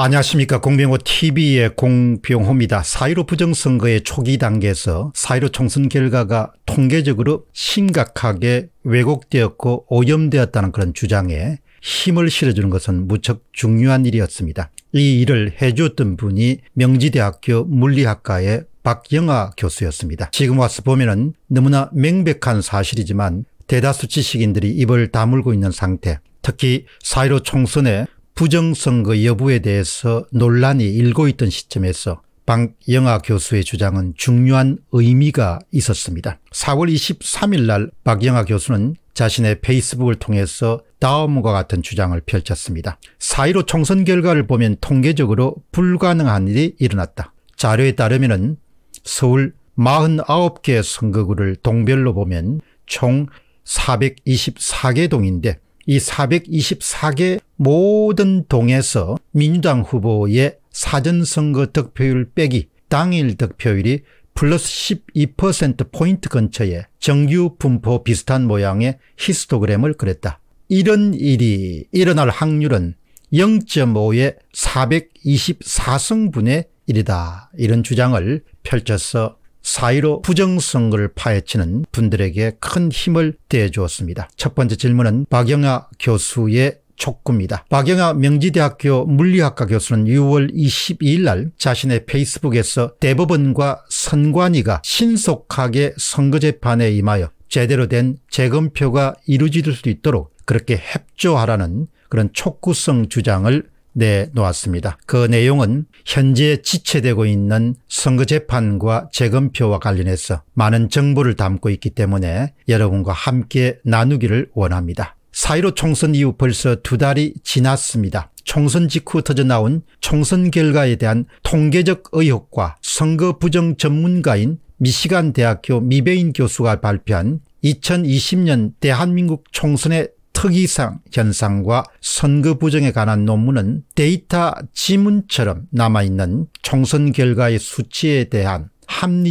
안녕하십니까. 공병호 TV의 공병호입니다. 사이로 부정선거의 초기 단계에서 사이로 총선 결과가 통계적으로 심각하게 왜곡되었고 오염되었다는 그런 주장에 힘을 실어주는 것은 무척 중요한 일이었습니다. 이 일을 해주었던 분이 명지대학교 물리학과의 박영아 교수였습니다. 지금 와서 보면은 너무나 명백한 사실이지만 대다수 지식인들이 입을 다물고 있는 상태 특히 사이로 총선에 부정선거 여부에 대해서 논란이 일고 있던 시점에서 박영아 교수의 주장은 중요한 의미가 있었습니다. 4월 23일 날 박영아 교수는 자신의 페이스북을 통해서 다음과 같은 주장을 펼쳤습니다. 4.15 총선 결과를 보면 통계적으로 불가능한 일이 일어났다. 자료에 따르면 서울 49개 선거구를 동별로 보면 총 424개 동인데 이 424개 모든 동에서 민주당 후보의 사전선거 득표율 빼기 당일 득표율이 플러스 12%포인트 근처에 정규 분포 비슷한 모양의 히스토그램을 그렸다. 이런 일이 일어날 확률은 0.5의 424승분의 1이다. 이런 주장을 펼쳐서 사의로 부정선거를 파헤치는 분들에게 큰 힘을 대주었습니다. 첫 번째 질문은 박영아 교수의 촉구입니다. 박영아 명지대학교 물리학과 교수는 6월 22일 날 자신의 페이스북에서 대법원과 선관위가 신속하게 선거재판에 임하여 제대로 된 재검표가 이루어질 수 있도록 그렇게 협조하라는 그런 촉구성 주장을 내놓았습니다. 그 내용은 현재 지체되고 있는 선거재판과 재검표와 관련해서 많은 정보를 담고 있기 때문에 여러분과 함께 나누기를 원합니다. 4.15 총선 이후 벌써 두 달이 지났습니다. 총선 직후 터져 나온 총선 결과에 대한 통계적 의혹과 선거 부정 전문가인 미시간 대학교 미베인 교수가 발표한 2020년 대한민국 총선의 특이상 현상과 선거 부정에 관한 논문은 데이터 지문처럼 남아있는 총선 결과의 수치에 대한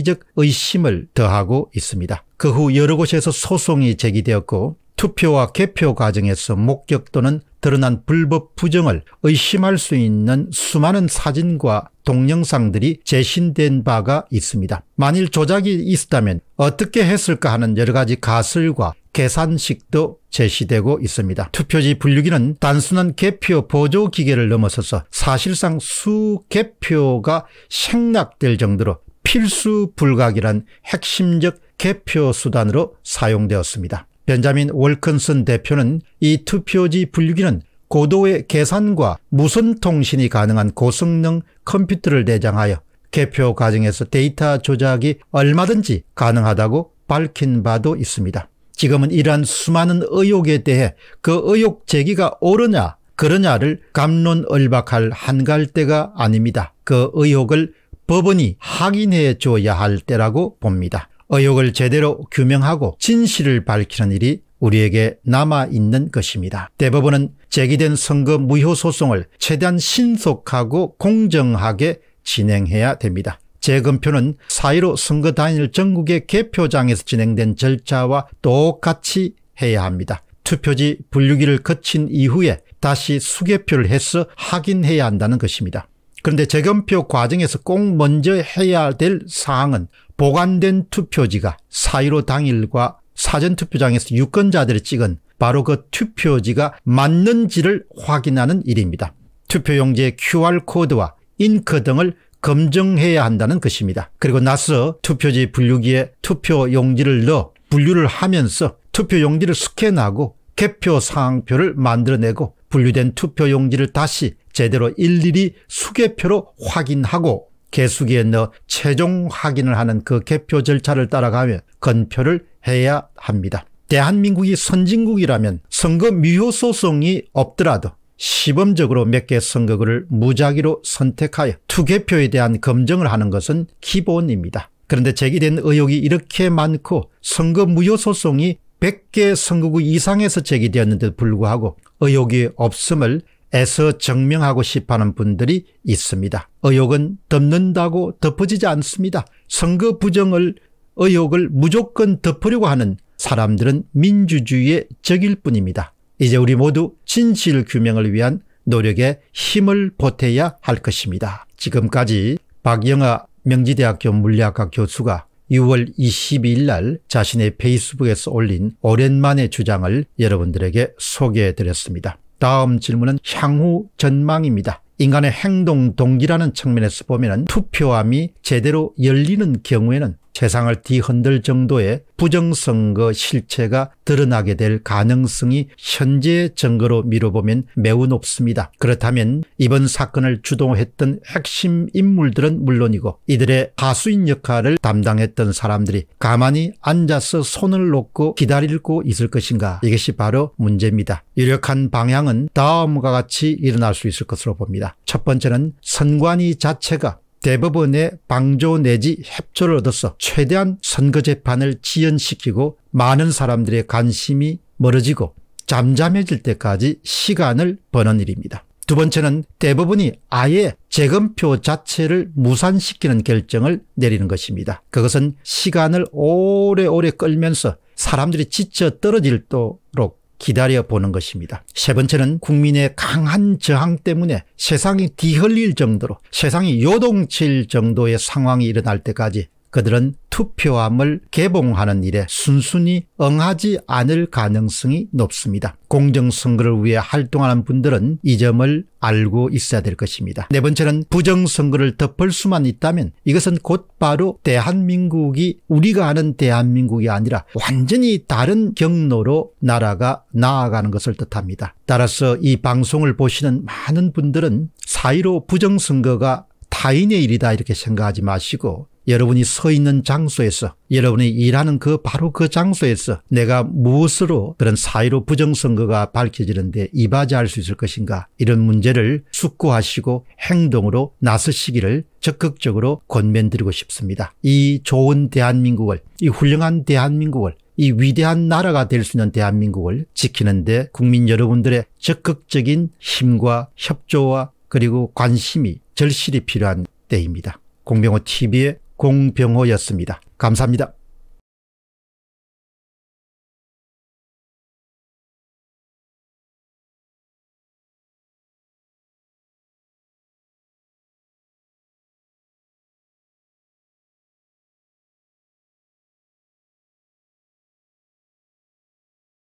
합리적 의심을 더하고 있습니다. 그 후 여러 곳에서 소송이 제기되었고 투표와 개표 과정에서 목격 또는 드러난 불법 부정을 의심할 수 있는 수많은 사진과 동영상들이 제신된 바가 있습니다. 만일 조작이 있었다면 어떻게 했을까 하는 여러 가지 가설과 계산식도 제시되고 있습니다. 투표지 분류기는 단순한 개표 보조 기계를 넘어서서 사실상 수 개표가 생략될 정도로 필수 불가결한 핵심적 개표 수단으로 사용되었습니다. 벤자민 월컨슨 대표는 이 투표지 분류기는 고도의 계산과 무선 통신이 가능한 고성능 컴퓨터를 내장하여 개표 과정에서 데이터 조작이 얼마든지 가능하다고 밝힌 바도 있습니다. 지금은 이러한 수많은 의혹에 대해 그 의혹 제기가 옳으냐 그러냐를 감론을박할 한갈 때가 아닙니다. 그 의혹을 법원이 확인해 줘야 할 때라고 봅니다. 의혹을 제대로 규명하고 진실을 밝히는 일이 우리에게 남아있는 것입니다. 대법원은 제기된 선거 무효 소송을 최대한 신속하고 공정하게 진행해야 됩니다. 재검표는 사이로 선거 당일 전국의 개표장에서 진행된 절차와 똑같이 해야 합니다. 투표지 분류기를 거친 이후에 다시 수개표를 해서 확인해야 한다는 것입니다. 그런데 재검표 과정에서 꼭 먼저 해야 될 사항은 보관된 투표지가 사이로 당일과 사전투표장에서 유권자들이 찍은 바로 그 투표지가 맞는지를 확인하는 일입니다. 투표용지의 QR코드와 잉크 등을 검증해야 한다는 것입니다. 그리고 나서 투표지 분류기에 투표용지를 넣어 분류를 하면서 투표용지를 스캔하고 개표 상황표를 만들어내고 분류된 투표용지를 다시 제대로 일일이 수개표로 확인하고 개수기에 넣어 최종 확인을 하는 그 개표 절차를 따라가며 건표를 해야 합니다. 대한민국이 선진국이라면 선거 미효 소송이 없더라도 시범적으로 몇 개 선거구를 무작위로 선택하여 투개표에 대한 검증을 하는 것은 기본입니다. 그런데 제기된 의혹이 이렇게 많고 선거 무효 소송이 100개 선거구 이상에서 제기되었는데도 불구하고 의혹이 없음을 애써 증명하고 싶어하는 분들이 있습니다. 의혹은 덮는다고 덮어지지 않습니다. 선거 부정을 의혹을 무조건 덮으려고 하는 사람들은 민주주의의 적일 뿐입니다. 이제 우리 모두 진실 규명을 위한 노력에 힘을 보태야 할 것입니다. 지금까지 박영아 명지대학교 물리학과 교수가 6월 22일 날 자신의 페이스북에서 올린 오랜만의 주장을 여러분들에게 소개해 드렸습니다. 다음 질문은 향후 전망입니다. 인간의 행동 동기라는 측면에서 보면 투표함이 제대로 열리는 경우에는 세상을 뒤흔들 정도의 부정선거 실체가 드러나게 될 가능성이 현재 증거로 미뤄보면 매우 높습니다. 그렇다면 이번 사건을 주동했던 핵심 인물들은 물론이고 이들의 하수인 역할을 담당했던 사람들이 가만히 앉아서 손을 놓고 기다리고 있을 것인가 이것이 바로 문제입니다. 유력한 방향은 다음과 같이 일어날 수 있을 것으로 봅니다. 첫 번째는 선관위 자체가 대법원의 방조 내지 협조를 얻어서 최대한 선거 재판을 지연시키고 많은 사람들의 관심이 멀어지고 잠잠해질 때까지 시간을 버는 일입니다. 두 번째는 대부분이 아예 재검표 자체를 무산시키는 결정을 내리는 것입니다. 그것은 시간을 오래오래 끌면서 사람들이 지쳐 떨어질도록 기다려보는 것입니다. 세 번째는 국민의 강한 저항 때문에 세상이 뒤흔릴 정도로 세상이 요동칠 정도의 상황이 일어날 때까지 그들은 투표함을 개봉하는 일에 순순히 응하지 않을 가능성이 높습니다. 공정선거를 위해 활동하는 분들은 이 점을 알고 있어야 될 것입니다. 네 번째는 부정선거를 덮을 수만 있다면 이것은 곧바로 대한민국이 우리가 아는 대한민국이 아니라 완전히 다른 경로로 나라가 나아가는 것을 뜻합니다. 따라서 이 방송을 보시는 많은 분들은 사이로 부정선거가 타인의 일이다 이렇게 생각하지 마시고 여러분이 서 있는 장소에서 여러분이 일하는 그 바로 그 장소에서 내가 무엇으로 그런 사회로 부정선거가 밝혀지는데 이바지할 수 있을 것인가 이런 문제를 숙고하시고 행동으로 나서시기를 적극적으로 권면드리고 싶습니다. 이 좋은 대한민국을 이 훌륭한 대한민국을 이 위대한 나라가 될 수 있는 대한민국을 지키는데 국민 여러분들의 적극적인 힘과 협조와 그리고 관심이 절실히 필요한 때입니다. 공병호 TV의 공병호였습니다. 감사합니다.